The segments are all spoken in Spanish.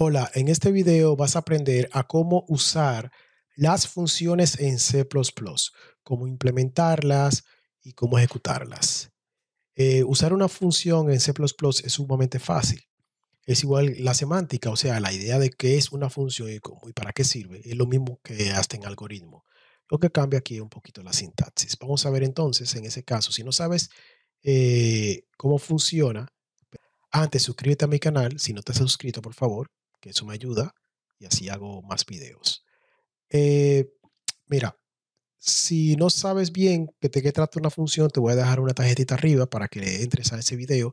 Hola, en este video vas a aprender a cómo usar las funciones en C++, cómo implementarlas y cómo ejecutarlas. Eh, usar una función en C++ es sumamente fácil. Es igual la semántica, o sea, la idea de qué es una función y, para qué sirve. Es lo mismo que hasta en algoritmo. Lo que cambia aquí es un poquito la sintaxis. Vamos a ver entonces, en ese caso, si no sabes eh, cómo funciona, antes suscríbete a mi canal, si no te has suscrito, por favor, que eso me ayuda y así hago más videos. Eh, mira, si no sabes bien que te que trata una función, te voy a dejar una tarjetita arriba para que le entres a ese video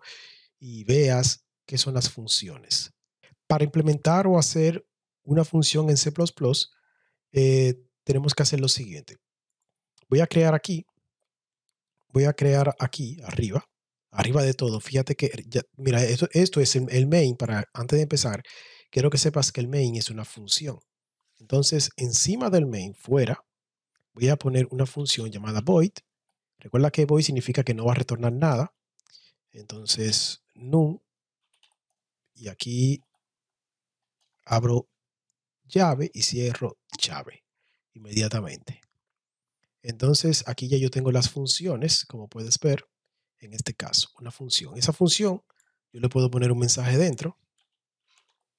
y veas qué son las funciones. Para implementar o hacer una función en C++, eh, tenemos que hacer lo siguiente. Voy a crear aquí, voy a crear aquí arriba, arriba de todo. Fíjate que, mira, esto, esto es el main para antes de empezar quiero que sepas que el main es una función. Entonces, encima del main, fuera, voy a poner una función llamada void. Recuerda que void significa que no va a retornar nada. Entonces, null. Y aquí abro llave y cierro llave inmediatamente. Entonces, aquí ya yo tengo las funciones, como puedes ver, en este caso, una función. Esa función, yo le puedo poner un mensaje dentro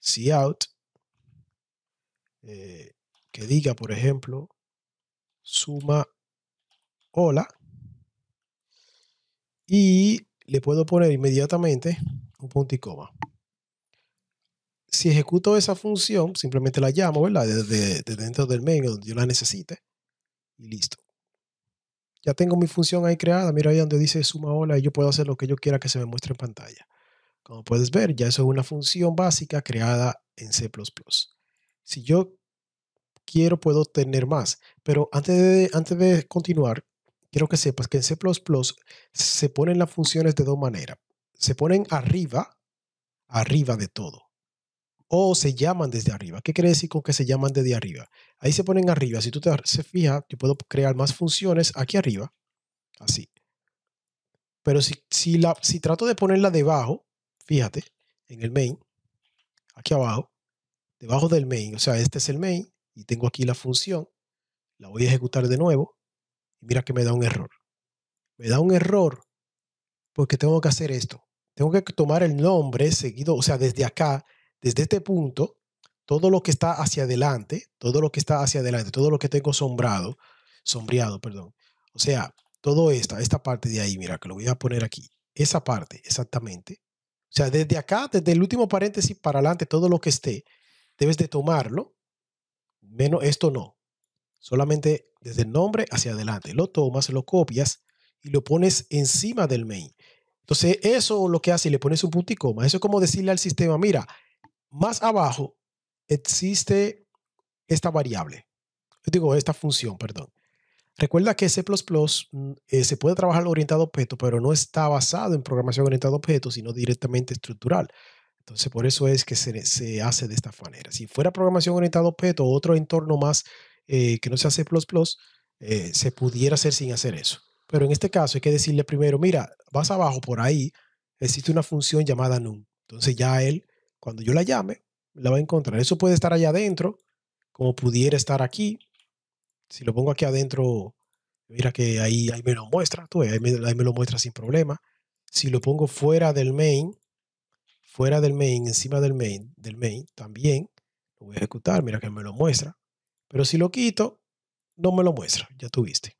cout eh, que diga, por ejemplo, suma hola y le puedo poner inmediatamente un punto y coma. Si ejecuto esa función, simplemente la llamo, ¿verdad? Desde, dentro del menú donde yo la necesite y listo. Ya tengo mi función ahí creada, mira ahí donde dice suma hola y yo puedo hacer lo que yo quiera que se me muestre en pantalla. Como puedes ver, ya eso es una función básica creada en C++. Si yo quiero, puedo tener más. Pero antes de, antes de continuar, quiero que sepas que en C++ se ponen las funciones de dos maneras. Se ponen arriba, arriba de todo. O se llaman desde arriba. ¿Qué quiere decir con que se llaman desde arriba? Ahí se ponen arriba. Si tú te se fijas, yo puedo crear más funciones aquí arriba. Así. Pero si, si, la, si trato de ponerla debajo, fíjate, en el main, aquí abajo, debajo del main, o sea, este es el main y tengo aquí la función, la voy a ejecutar de nuevo y mira que me da un error. Me da un error porque tengo que hacer esto. Tengo que tomar el nombre seguido, o sea, desde acá, desde este punto, todo lo que está hacia adelante, todo lo que está hacia adelante, todo lo que tengo sombrado, sombreado, perdón. O sea, todo esta, esta parte de ahí, mira, que lo voy a poner aquí. Esa parte, exactamente. O sea, desde acá, desde el último paréntesis para adelante, todo lo que esté, debes de tomarlo, menos esto no. Solamente desde el nombre hacia adelante. Lo tomas, lo copias y lo pones encima del main. Entonces, eso lo que hace, le pones un punto y coma. Eso es como decirle al sistema, mira, más abajo existe esta variable. Yo digo, esta función, perdón. Recuerda que C++ mm, eh, se puede trabajar orientado a objetos, pero no está basado en programación orientada a objetos, sino directamente estructural. Entonces, por eso es que se, hace de esta manera. Si fuera programación orientada a objetos o otro entorno más eh, que no sea C++, eh, se pudiera hacer sin hacer eso. Pero en este caso hay que decirle primero, mira, vas abajo por ahí, existe una función llamada num. Entonces ya él, cuando yo la llame, la va a encontrar. Eso puede estar allá adentro, como pudiera estar aquí, si lo pongo aquí adentro, mira que ahí, ahí me lo muestra, ahí, me, lo muestra sin problema. Si lo pongo fuera del main, fuera del main, encima del main, del main, también lo voy a ejecutar, mira que me lo muestra. Pero si lo quito, no me lo muestra, ya tuviste.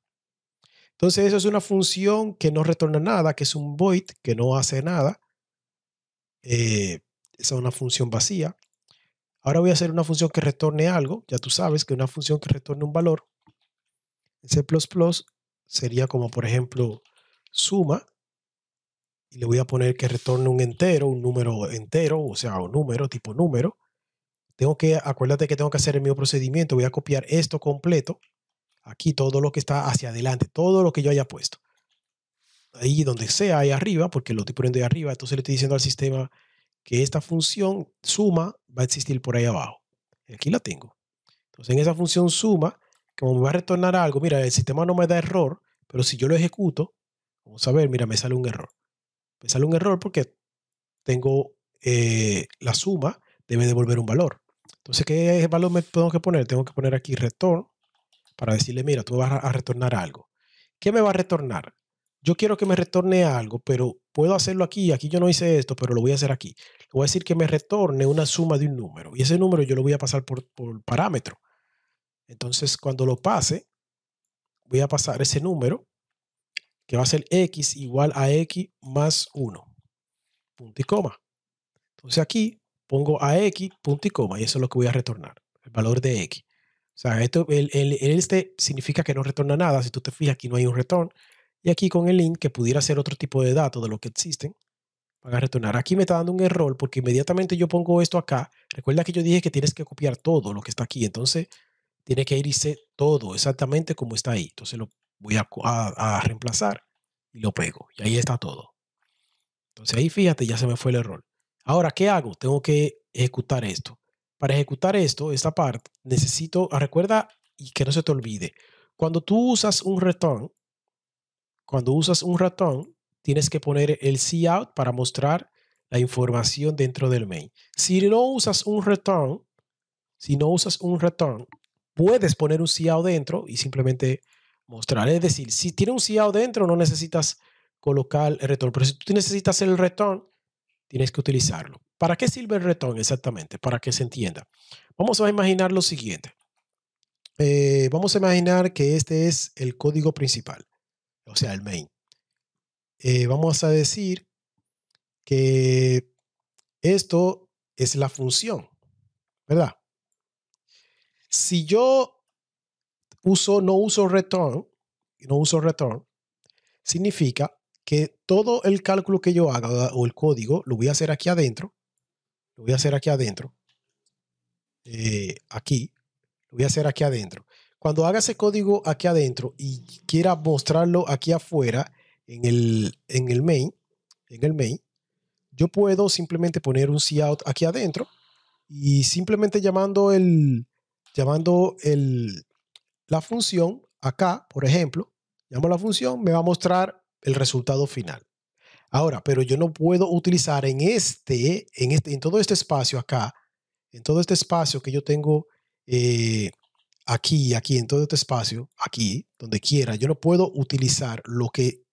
Entonces eso es una función que no retorna nada, que es un void, que no hace nada. Eh, esa es una función vacía. Ahora voy a hacer una función que retorne algo, ya tú sabes que una función que retorne un valor C++ sería como, por ejemplo, suma, y le voy a poner que retorne un entero, un número entero, o sea, un número, tipo número. Tengo que, acuérdate que tengo que hacer el mismo procedimiento, voy a copiar esto completo, aquí todo lo que está hacia adelante, todo lo que yo haya puesto. Ahí donde sea, ahí arriba, porque lo estoy poniendo ahí arriba, entonces le estoy diciendo al sistema que esta función suma va a existir por ahí abajo. Aquí la tengo. Entonces en esa función suma, como me va a retornar algo, mira, el sistema no me da error, pero si yo lo ejecuto, vamos a ver, mira, me sale un error. Me sale un error porque tengo eh, la suma, debe devolver un valor. Entonces, ¿qué valor me tengo que poner? Tengo que poner aquí return para decirle, mira, tú vas a retornar algo. ¿Qué me va a retornar? Yo quiero que me retorne algo, pero puedo hacerlo aquí. Aquí yo no hice esto, pero lo voy a hacer aquí. Le voy a decir que me retorne una suma de un número. Y ese número yo lo voy a pasar por, por parámetro. Entonces, cuando lo pase, voy a pasar ese número, que va a ser x igual a x más 1, punto y coma. Entonces aquí pongo a x, punto y coma, y eso es lo que voy a retornar, el valor de x. O sea, esto, el, este significa que no retorna nada. Si tú te fijas, aquí no hay un retorno Y aquí con el link, que pudiera ser otro tipo de datos de lo que existen, van a retornar. Aquí me está dando un error porque inmediatamente yo pongo esto acá. Recuerda que yo dije que tienes que copiar todo lo que está aquí. Entonces, tiene que irse todo exactamente como está ahí. Entonces lo voy a, reemplazar y lo pego. Y ahí está todo. Entonces ahí fíjate, ya se me fue el error. Ahora, ¿qué hago? Tengo que ejecutar esto. Para ejecutar esto, esta parte, necesito, ah, recuerda y que no se te olvide, cuando tú usas un return, cuando usas un return, tienes que poner el out para mostrar la información dentro del main. Si no usas un return, si no usas un return, puedes poner un CIAO dentro y simplemente mostrar. Es decir, si tiene un CIAO dentro, no necesitas colocar el retorno. Pero si tú necesitas el return, tienes que utilizarlo. ¿Para qué sirve el return exactamente? Para que se entienda. Vamos a imaginar lo siguiente. Eh, vamos a imaginar que este es el código principal, o sea, el main. Eh, vamos a decir que esto es la función, ¿verdad? si yo uso, no uso return, no uso return, significa que todo el cálculo que yo haga o el código lo voy a hacer aquí adentro. Lo voy a hacer aquí adentro. Eh, aquí. Lo voy a hacer aquí adentro. Cuando haga ese código aquí adentro y quiera mostrarlo aquí afuera en el, en el main, en el main, yo puedo simplemente poner un cout aquí adentro y simplemente llamando el, llamando la función, acá, por ejemplo, llamo la función, me va a mostrar el resultado final. Ahora, pero yo no puedo utilizar en este, en este, en todo este espacio acá, en todo este espacio que yo tengo eh, aquí, aquí, en todo este espacio, aquí, donde quiera, yo no puedo utilizar lo que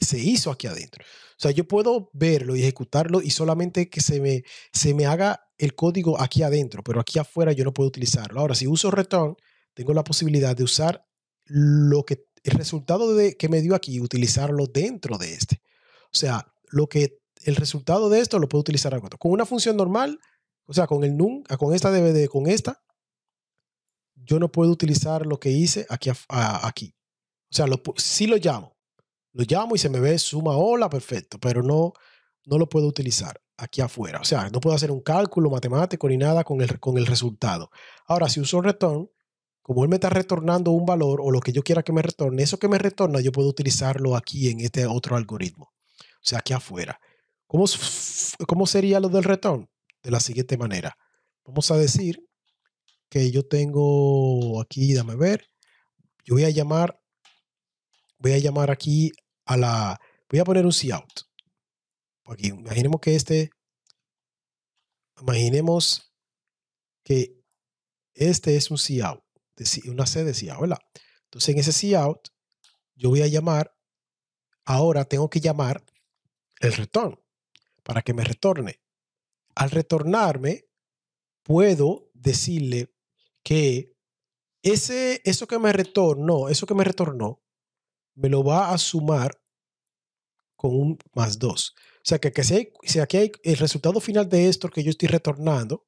se hizo aquí adentro. O sea, yo puedo verlo y ejecutarlo y solamente que se me, se me haga el código aquí adentro, pero aquí afuera yo no puedo utilizarlo. Ahora, si uso return, tengo la posibilidad de usar lo que el resultado de, que me dio aquí, utilizarlo dentro de este. O sea, lo que el resultado de esto lo puedo utilizar acá. Con una función normal, o sea, con el num, ah, con esta DVD, con esta, yo no puedo utilizar lo que hice aquí. aquí. O sea, si lo llamo, lo llamo y se me ve suma hola, perfecto, pero no, no lo puedo utilizar aquí afuera. O sea, no puedo hacer un cálculo matemático ni nada con el, con el resultado. Ahora, si uso return, como él me está retornando un valor o lo que yo quiera que me retorne, eso que me retorna yo puedo utilizarlo aquí en este otro algoritmo. O sea, aquí afuera. ¿Cómo, cómo sería lo del return? De la siguiente manera. Vamos a decir que yo tengo aquí, dame ver, yo voy a llamar voy a llamar aquí a la, voy a poner un out Aquí, imaginemos que este, imaginemos que este es un out una C de out, ¿verdad? Entonces en ese out yo voy a llamar, ahora tengo que llamar el return para que me retorne. Al retornarme, puedo decirle que ese, eso que me retornó, eso que me retornó, me lo va a sumar con un más 2. O sea que, que si, aquí hay el resultado final de esto que yo estoy retornando,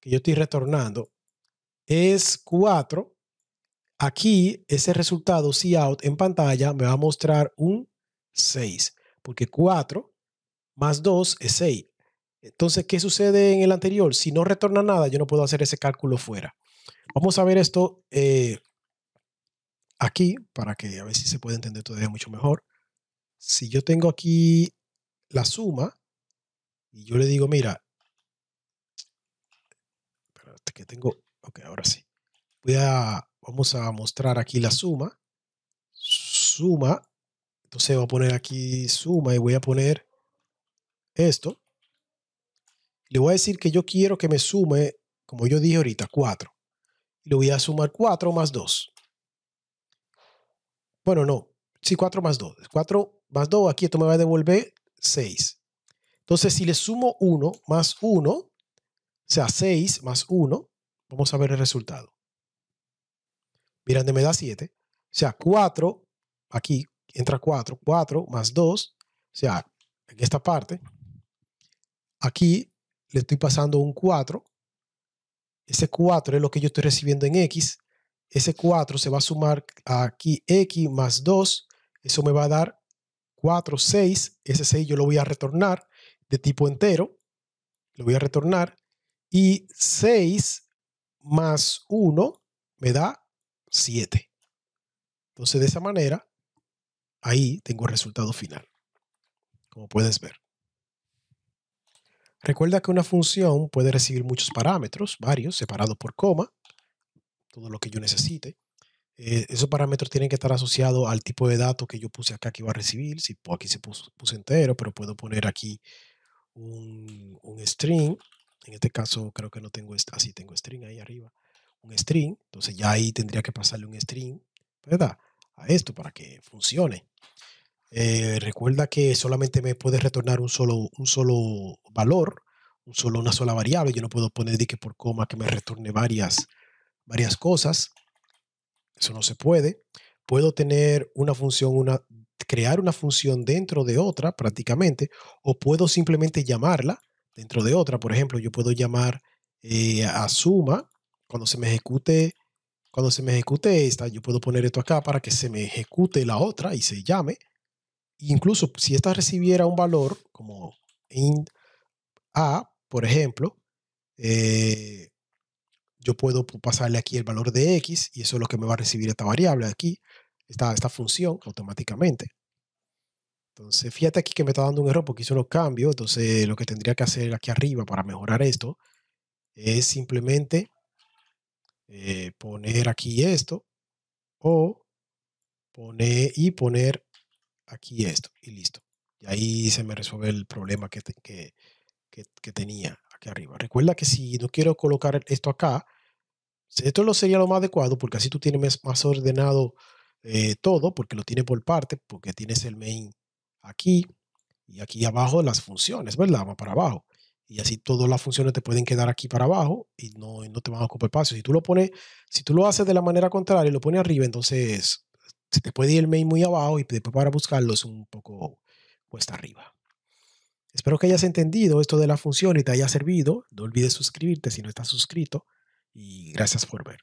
que yo estoy retornando, es 4. Aquí ese resultado si out en pantalla me va a mostrar un 6, porque 4 más 2 es 6. Entonces, ¿qué sucede en el anterior? Si no retorna nada, yo no puedo hacer ese cálculo fuera. Vamos a ver esto eh, aquí, para que a ver si se puede entender todavía mucho mejor, si yo tengo aquí la suma y yo le digo, mira, espérate que tengo, ok, ahora sí. Voy a, vamos a mostrar aquí la suma, suma, entonces voy a poner aquí suma y voy a poner esto. Le voy a decir que yo quiero que me sume, como yo dije ahorita, 4. Le voy a sumar 4 más 2. Bueno, no. Sí, 4 más 2. 4 más 2, aquí esto me va a devolver 6. Entonces, si le sumo 1 más 1, o sea, 6 más 1, vamos a ver el resultado. Miren, me da 7. O sea, 4, aquí entra 4, 4 más 2, o sea, en esta parte, aquí le estoy pasando un 4. Ese 4 es lo que yo estoy recibiendo en X ese 4 se va a sumar aquí x más 2, eso me va a dar 4, 6, ese 6 yo lo voy a retornar de tipo entero, lo voy a retornar, y 6 más 1 me da 7. Entonces de esa manera, ahí tengo el resultado final, como puedes ver. Recuerda que una función puede recibir muchos parámetros, varios, separados por coma, todo lo que yo necesite. Eh, esos parámetros tienen que estar asociados al tipo de datos que yo puse acá que iba a recibir. Si aquí se puso, puse entero, pero puedo poner aquí un, string. En este caso creo que no tengo, así ah, tengo string ahí arriba. Un string. Entonces ya ahí tendría que pasarle un string, ¿verdad? A esto para que funcione. Eh, recuerda que solamente me puede retornar un solo, un solo valor, un solo, una sola variable. Yo no puedo poner de que por coma que me retorne varias varias cosas. Eso no se puede. Puedo tener una función, una, crear una función dentro de otra prácticamente, o puedo simplemente llamarla dentro de otra. Por ejemplo, yo puedo llamar eh, a suma cuando se me ejecute. Cuando se me ejecute esta, yo puedo poner esto acá para que se me ejecute la otra y se llame. Incluso si esta recibiera un valor como int a, por ejemplo, eh, yo puedo pasarle aquí el valor de x y eso es lo que me va a recibir esta variable aquí, esta, esta función automáticamente. Entonces, fíjate aquí que me está dando un error porque hizo los cambios. Entonces, lo que tendría que hacer aquí arriba para mejorar esto es simplemente eh, poner aquí esto o poner y poner aquí esto y listo. Y ahí se me resuelve el problema que, que, que, que tenía aquí arriba. Recuerda que si no quiero colocar esto acá, esto lo sería lo más adecuado porque así tú tienes más ordenado eh, todo, porque lo tiene por parte, porque tienes el main aquí y aquí abajo las funciones, ¿verdad? va para abajo. Y así todas las funciones te pueden quedar aquí para abajo y no, no te van a ocupar espacio. Si tú lo pones, si tú lo haces de la manera contraria y lo pones arriba, entonces se te puede ir el main muy abajo y después para buscarlo es un poco cuesta arriba. Espero que hayas entendido esto de la función y te haya servido. No olvides suscribirte si no estás suscrito. Y gracias por ver.